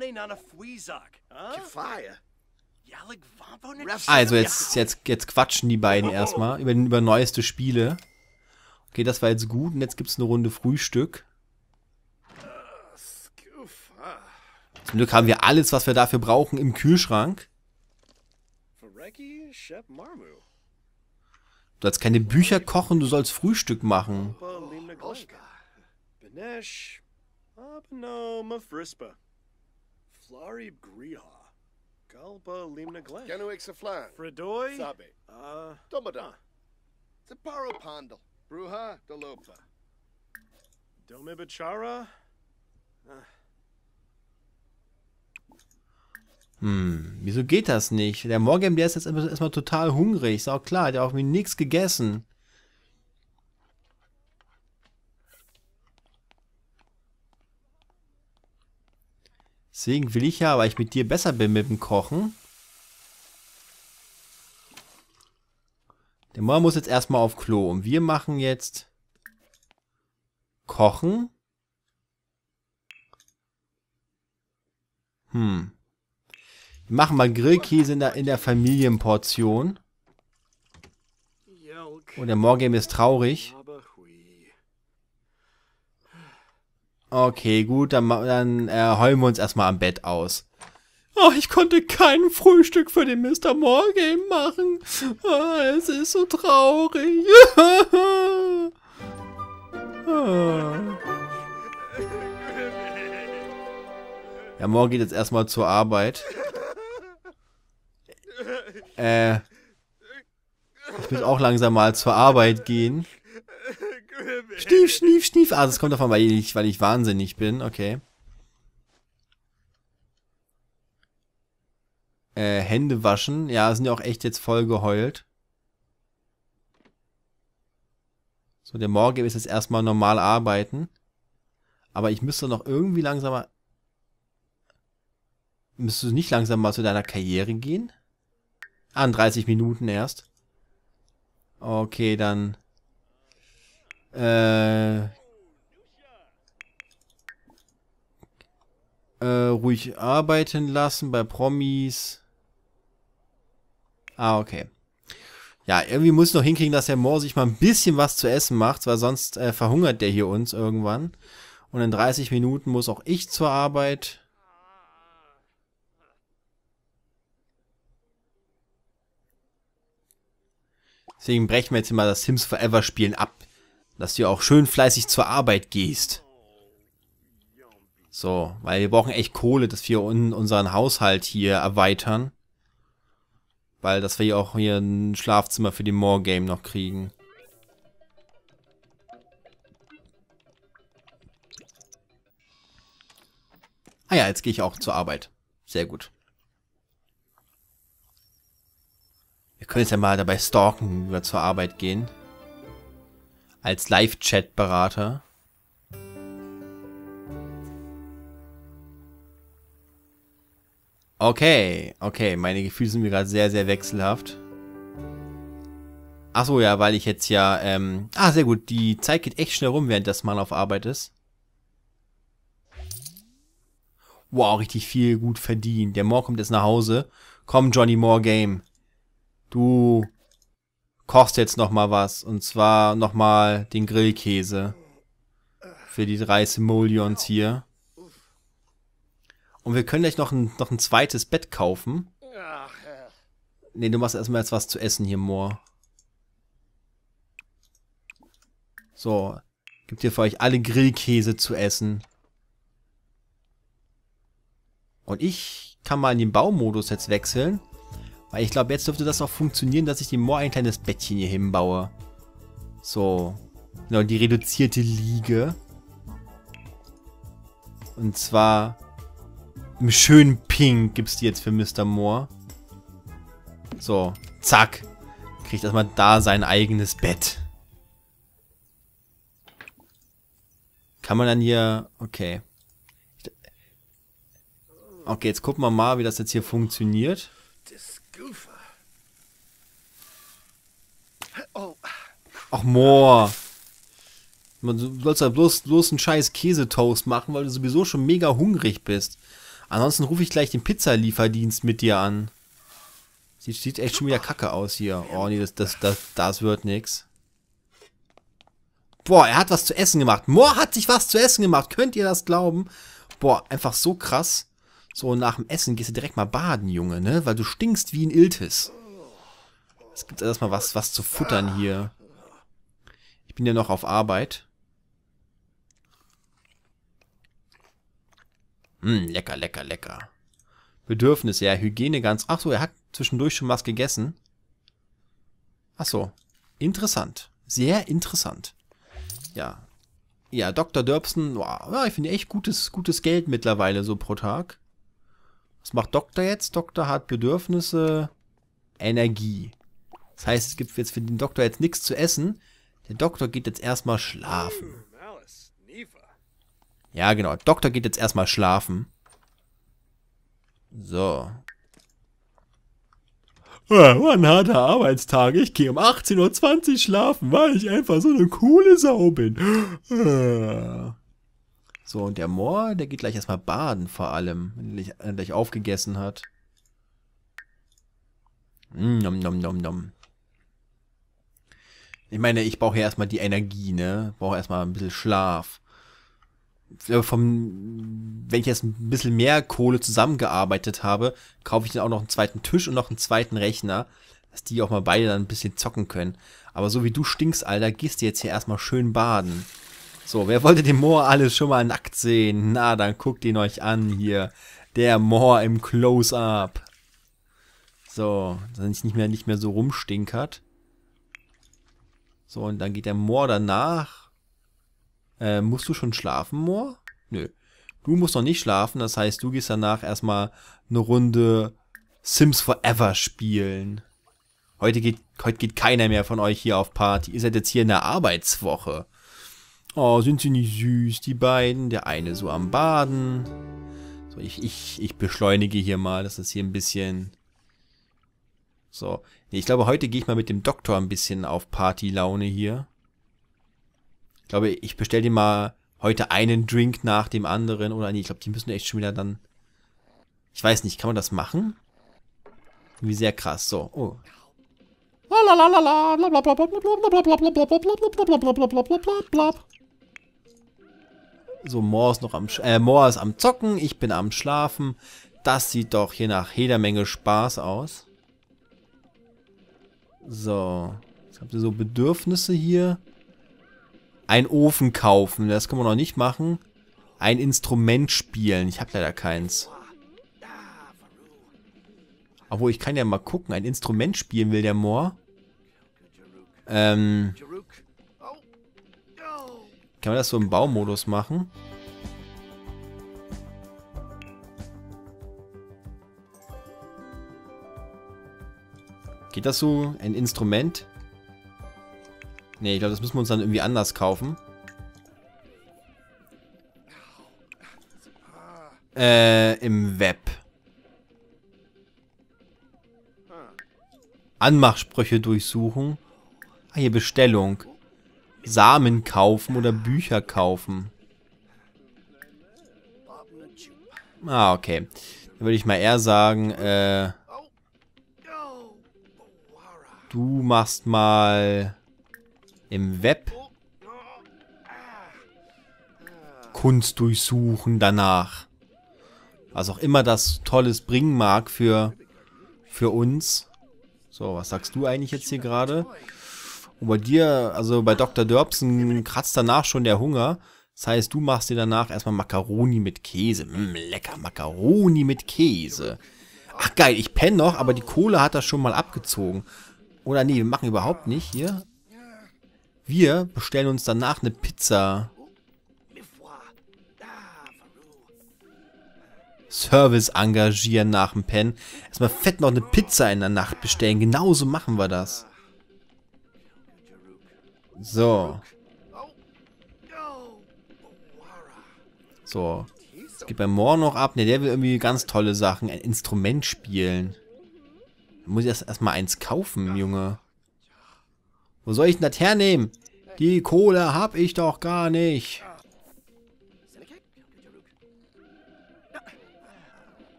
Ne also jetzt, jetzt, jetzt quatschen die beiden oh. erstmal über, über neueste Spiele. Okay, das war jetzt gut und jetzt gibt es eine Runde Frühstück. Zum Glück haben wir alles, was wir dafür brauchen, im Kühlschrank. Du sollst keine Bücher kochen, du sollst Frühstück machen. Oh, Flari Griha. Galba Limna Glen. Genuix Aflan. Fredoi. Sabe. Uh. Domadan. Ziparo Pandal. Bruja Dolopa. Domibachara. Uh. Hm, wieso geht das nicht? Der Morgan, der ist jetzt erstmal total hungrig. Ist auch klar, der hat auch irgendwie nichts gegessen. Deswegen will ich ja, weil ich mit dir besser bin mit dem Kochen. Der Mann muss jetzt erstmal auf Klo. Und wir machen jetzt Kochen. Hm. Wir machen mal Grillkäse in der, in der Familienportion. Und der Morgen ist traurig. Okay, gut, dann, dann äh, heulen wir uns erstmal am Bett aus. Oh, ich konnte kein Frühstück für den Mr. Morgan machen. Oh, es ist so traurig. ja, morgen geht jetzt erstmal zur Arbeit. Äh, ich will auch langsam mal zur Arbeit gehen. Schnief, schnief, schnief. Ah, das kommt davon, weil ich, weil ich wahnsinnig bin. Okay. Äh, Hände waschen. Ja, sind ja auch echt jetzt voll geheult. So, der Morgen ist jetzt erstmal normal arbeiten. Aber ich müsste noch irgendwie langsamer... Müsstest du nicht langsam mal zu deiner Karriere gehen? Ah, in 30 Minuten erst. Okay, dann äh, äh, ruhig arbeiten lassen bei Promis. Ah, okay. Ja, irgendwie muss ich noch hinkriegen, dass der Moor sich mal ein bisschen was zu essen macht, weil sonst äh, verhungert der hier uns irgendwann. Und in 30 Minuten muss auch ich zur Arbeit. Deswegen brechen wir jetzt mal das Sims Forever Spielen ab dass du auch schön fleißig zur Arbeit gehst. So, weil wir brauchen echt Kohle, dass wir unseren Haushalt hier erweitern. Weil, dass wir hier auch hier ein Schlafzimmer für die More Game noch kriegen. Ah ja, jetzt gehe ich auch zur Arbeit. Sehr gut. Wir können jetzt ja mal dabei stalken, wie wir zur Arbeit gehen als Live-Chat-Berater. Okay, okay, meine Gefühle sind mir gerade sehr, sehr wechselhaft. Ach so, ja, weil ich jetzt ja, ähm, ah, sehr gut, die Zeit geht echt schnell rum, während das Mann auf Arbeit ist. Wow, richtig viel gut verdient. Der Moore kommt jetzt nach Hause. Komm, Johnny Moore Game. Du kochst jetzt noch mal was. Und zwar noch mal den Grillkäse. Für die drei Simoleons hier. Und wir können gleich noch ein, noch ein zweites Bett kaufen. Ne, du machst erstmal jetzt was zu essen hier, Moor. So. Gibt hier für euch alle Grillkäse zu essen. Und ich kann mal in den Baumodus jetzt wechseln. Weil ich glaube, jetzt dürfte das auch funktionieren, dass ich dem Moor ein kleines Bettchen hier hinbaue. So. Genau, die reduzierte Liege. Und zwar im schönen Pink gibt's die jetzt für Mr. Moore. So, zack. Kriegt erstmal da sein eigenes Bett. Kann man dann hier... Okay. Okay, jetzt gucken wir mal, wie das jetzt hier funktioniert. Goofer. Oh. Ach, Moor. Man sollst ja bloß, bloß einen scheiß Käsetoast machen, weil du sowieso schon mega hungrig bist. Ansonsten rufe ich gleich den Pizzalieferdienst mit dir an. Sieht, sieht echt schon wieder kacke aus hier. Oh nee, das, das, das, das wird nix. Boah, er hat was zu essen gemacht. Moor hat sich was zu essen gemacht. Könnt ihr das glauben? Boah, einfach so krass. So, nach dem Essen gehst du direkt mal baden, Junge, ne? Weil du stinkst wie ein Iltis. Es gibt erstmal was, was zu futtern hier. Ich bin ja noch auf Arbeit. Hm, lecker, lecker, lecker. Bedürfnis, ja, Hygiene ganz... Ach so, er hat zwischendurch schon was gegessen. Ach so, interessant. Sehr interessant. Ja. Ja, Dr. Dörbsen, wow, ja, ich finde echt gutes, gutes Geld mittlerweile so pro Tag. Was macht Doktor jetzt? Doktor hat Bedürfnisse Energie. Das heißt, es gibt jetzt für den Doktor jetzt nichts zu essen. Der Doktor geht jetzt erstmal schlafen. Ja, genau. Doktor geht jetzt erstmal schlafen. So. War ein harter Arbeitstag. Ich gehe um 18.20 Uhr schlafen, weil ich einfach so eine coole Sau bin. Ah. So, und der Moor, der geht gleich erstmal baden vor allem, wenn er äh, gleich aufgegessen hat. Mm, nom, nom, nom, nom. Ich meine, ich brauche ja erstmal die Energie, ne? Brauche erstmal ein bisschen Schlaf. Vom, wenn ich jetzt ein bisschen mehr Kohle zusammengearbeitet habe, kaufe ich dann auch noch einen zweiten Tisch und noch einen zweiten Rechner, dass die auch mal beide dann ein bisschen zocken können. Aber so wie du stinkst, Alter, gehst du jetzt hier erstmal schön baden. So, wer wollte den Moor alles schon mal nackt sehen? Na, dann guckt ihn euch an hier. Der Moor im Close-Up. So, dass er nicht mehr, nicht mehr so rumstinkert. So, und dann geht der Moor danach. Äh, musst du schon schlafen, Moor? Nö. Du musst noch nicht schlafen, das heißt, du gehst danach erstmal eine Runde Sims Forever spielen. Heute geht, heute geht keiner mehr von euch hier auf Party. Ihr seid jetzt hier in der Arbeitswoche. Oh, sind sie nicht süß, die beiden? Der eine so am Baden. So, ich, ich, ich beschleunige hier mal, dass das hier ein bisschen... So. Nee, ich glaube, heute gehe ich mal mit dem Doktor ein bisschen auf Partylaune hier. Ich glaube, ich bestelle dir mal heute einen Drink nach dem anderen. Oder nee, ich glaube, die müssen echt schon wieder dann... Ich weiß nicht, kann man das machen? Wie sehr krass. So, oh. La blablabla, blablabla, blablabla, blablabla, blablabla, blablabla, blablabla, blablabla. bla bla bla bla bla bla bla bla bla bla bla bla bla bla bla so, Moor ist noch am, äh, Moore ist am Zocken, ich bin am Schlafen. Das sieht doch hier nach jeder Menge Spaß aus. So, jetzt habt ihr so Bedürfnisse hier. Ein Ofen kaufen, das können wir noch nicht machen. Ein Instrument spielen, ich habe leider keins. Obwohl, ich kann ja mal gucken, ein Instrument spielen will der Moor. Ähm, kann man das so im Baumodus machen? Geht das so? Ein Instrument? Ne, ich glaube, das müssen wir uns dann irgendwie anders kaufen. Äh, im Web. Anmachsprüche durchsuchen. Ah, hier Bestellung. Samen kaufen oder Bücher kaufen. Ah, okay. Dann würde ich mal eher sagen, äh, du machst mal im Web Kunst durchsuchen danach. Was auch immer das Tolles bringen mag für, für uns. So, was sagst du eigentlich jetzt hier gerade? Und bei dir, also bei Dr. Dörbsen, kratzt danach schon der Hunger. Das heißt, du machst dir danach erstmal Makaroni mit Käse. Mh, mm, lecker, Makaroni mit Käse. Ach geil, ich penne noch, aber die Kohle hat das schon mal abgezogen. Oder nee, wir machen überhaupt nicht hier. Wir bestellen uns danach eine Pizza. Service engagieren nach dem Pennen. Erstmal fett noch eine Pizza in der Nacht bestellen. Genauso machen wir das. So. So. Es geht bei Moore noch ab. Ne, der will irgendwie ganz tolle Sachen. Ein Instrument spielen. Da muss ich erst erstmal eins kaufen, Junge. Wo soll ich denn das hernehmen? Die Kohle hab ich doch gar nicht.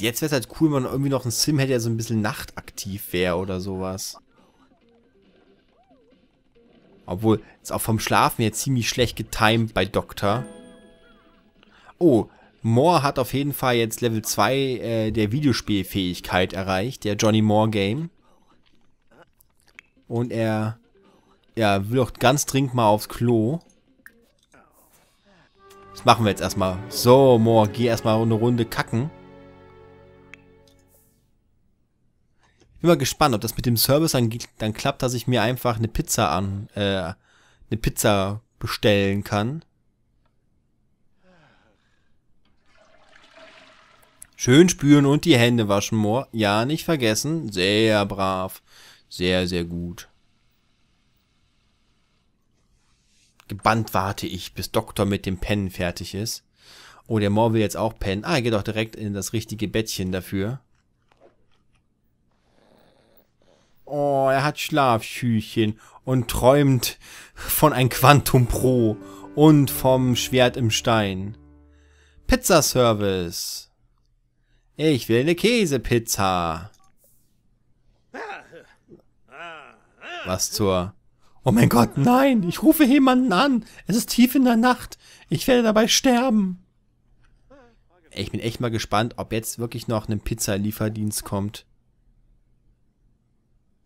Jetzt wäre es halt cool, wenn man irgendwie noch ein Sim hätte, der so ein bisschen nachtaktiv wäre oder sowas. Obwohl, ist auch vom Schlafen jetzt ziemlich schlecht getimed bei Doktor. Oh, Moore hat auf jeden Fall jetzt Level 2 äh, der Videospielfähigkeit erreicht, der Johnny Moore Game. Und er ja, will auch ganz dringend mal aufs Klo. Das machen wir jetzt erstmal. So, Moore, geh erstmal eine Runde kacken. bin mal gespannt, ob das mit dem Service dann, dann klappt, dass ich mir einfach eine Pizza an, äh, eine Pizza bestellen kann. Schön spüren und die Hände waschen, Moor. Ja, nicht vergessen. Sehr brav. Sehr, sehr gut. Gebannt warte ich, bis Doktor mit dem Pennen fertig ist. Oh, der Moor will jetzt auch pennen. Ah, er geht auch direkt in das richtige Bettchen dafür. Oh, er hat Schlafschüchen und träumt von ein Quantum Pro und vom Schwert im Stein. Pizzaservice. Ich will eine Käsepizza. Was zur... Oh mein Gott, nein! Ich rufe jemanden an! Es ist tief in der Nacht! Ich werde dabei sterben! Ich bin echt mal gespannt, ob jetzt wirklich noch ein Pizzalieferdienst kommt.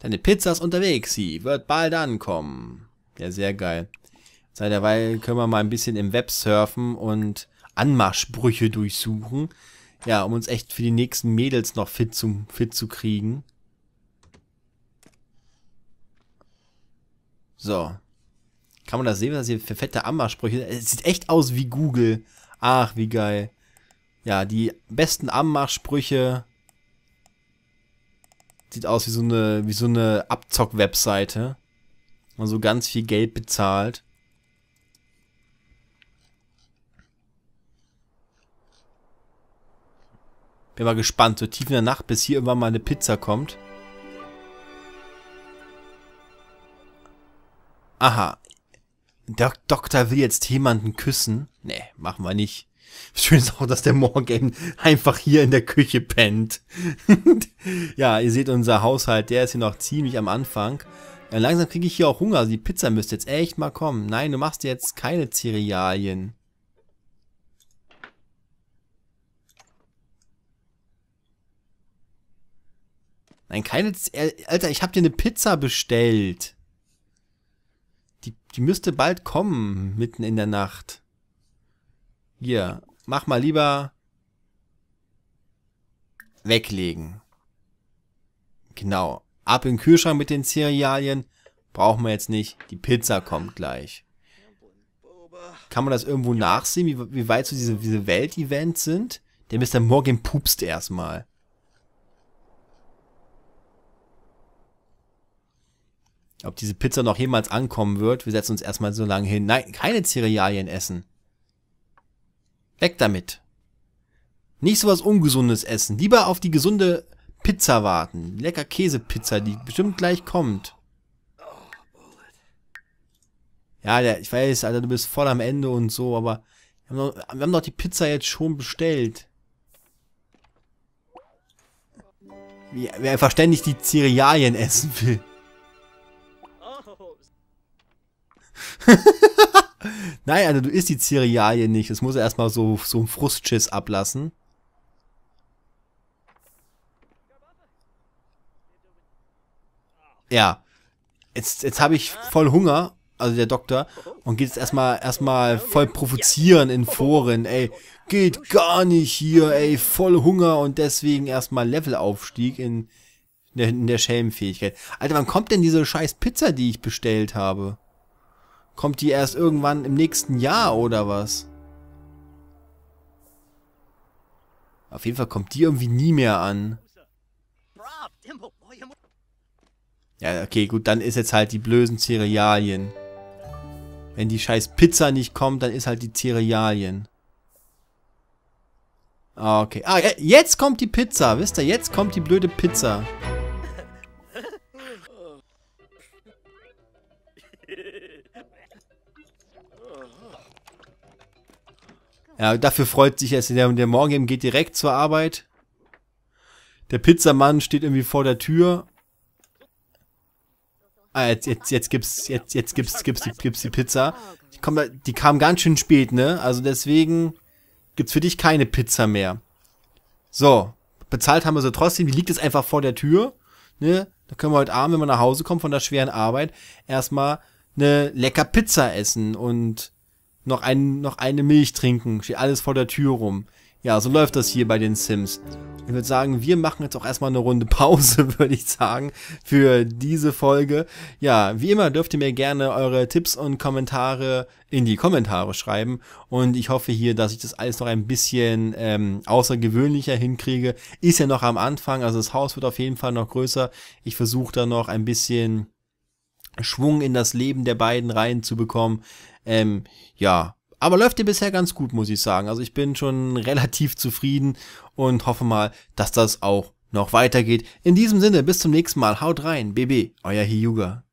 Deine Pizza ist unterwegs, sie wird bald ankommen. Ja, sehr geil. Seit der Weile können wir mal ein bisschen im Web surfen und Anmarschbrüche durchsuchen. Ja, um uns echt für die nächsten Mädels noch fit, zu, fit zu kriegen. So. Kann man das sehen, was hier für fette Anmarschbrüche Es sieht echt aus wie Google. Ach, wie geil. Ja, die besten Anmachsprüche Sieht aus wie so eine, wie so eine Abzock-Webseite. Also ganz viel Geld bezahlt. Bin mal gespannt, so tief in der Nacht, bis hier irgendwann mal eine Pizza kommt. Aha. Der Doktor will jetzt jemanden küssen. Nee, machen wir nicht. Schön ist auch, dass der Morgan einfach hier in der Küche pennt. ja, ihr seht unser Haushalt, der ist hier noch ziemlich am Anfang. Ja, langsam kriege ich hier auch Hunger, also die Pizza müsste jetzt echt mal kommen. Nein, du machst jetzt keine Cerealien. Nein, keine... Z äh, Alter, ich habe dir eine Pizza bestellt. Die, die müsste bald kommen, mitten in der Nacht. Hier, mach mal lieber weglegen. Genau. Ab in den Kühlschrank mit den Cerealien. Brauchen wir jetzt nicht. Die Pizza kommt gleich. Kann man das irgendwo nachsehen, wie, wie weit so diese, diese Welt-Events sind? Der Mr. Morgan pupst erstmal. Ob diese Pizza noch jemals ankommen wird, wir setzen uns erstmal so lange hin. Nein, keine Cerealien essen. Weg damit. Nicht sowas Ungesundes essen. Lieber auf die gesunde Pizza warten. Lecker Käsepizza, die bestimmt gleich kommt. Ja, der, ich weiß, Alter, du bist voll am Ende und so, aber wir haben, doch, wir haben doch die Pizza jetzt schon bestellt. Wie, wer verständlich die Cerealien essen will. Nein, also du isst die Cerealien nicht. Es muss erstmal so, so ein Frustschiss ablassen. Ja. Jetzt, jetzt habe ich voll Hunger, also der Doktor, und geht jetzt erstmal erstmal voll provozieren in Foren, ey, geht gar nicht hier, ey, voll Hunger und deswegen erstmal Levelaufstieg in, in der, in Alter, wann kommt denn diese scheiß Pizza, die ich bestellt habe? Kommt die erst irgendwann im nächsten Jahr oder was? Auf jeden Fall kommt die irgendwie nie mehr an. Ja, okay, gut, dann ist jetzt halt die blöden Cerealien. Wenn die scheiß Pizza nicht kommt, dann ist halt die Cerealien. Ah, okay. Ah, jetzt kommt die Pizza, wisst ihr? Jetzt kommt die blöde Pizza. Ja, dafür freut sich erst der, der Morgen geht direkt zur Arbeit. Der Pizzamann steht irgendwie vor der Tür. Ah, jetzt, jetzt, jetzt gibt's, jetzt, jetzt gibt's, gibt's, gibt's, gibt's die Pizza. Die, kommen, die kam ganz schön spät, ne? Also deswegen gibt's für dich keine Pizza mehr. So. Bezahlt haben wir sie trotzdem. Die liegt jetzt einfach vor der Tür, ne? Da können wir heute Abend, wenn wir nach Hause kommen von der schweren Arbeit, erstmal eine lecker Pizza essen und noch, ein, noch eine Milch trinken, steht alles vor der Tür rum. Ja, so läuft das hier bei den Sims. Ich würde sagen, wir machen jetzt auch erstmal eine Runde Pause, würde ich sagen, für diese Folge. Ja, wie immer dürft ihr mir gerne eure Tipps und Kommentare in die Kommentare schreiben. Und ich hoffe hier, dass ich das alles noch ein bisschen ähm, außergewöhnlicher hinkriege. Ist ja noch am Anfang, also das Haus wird auf jeden Fall noch größer. Ich versuche da noch ein bisschen Schwung in das Leben der beiden reinzubekommen. Ähm, ja, aber läuft dir bisher ganz gut, muss ich sagen. Also ich bin schon relativ zufrieden und hoffe mal, dass das auch noch weitergeht. In diesem Sinne, bis zum nächsten Mal. Haut rein, BB, euer Hiyuga.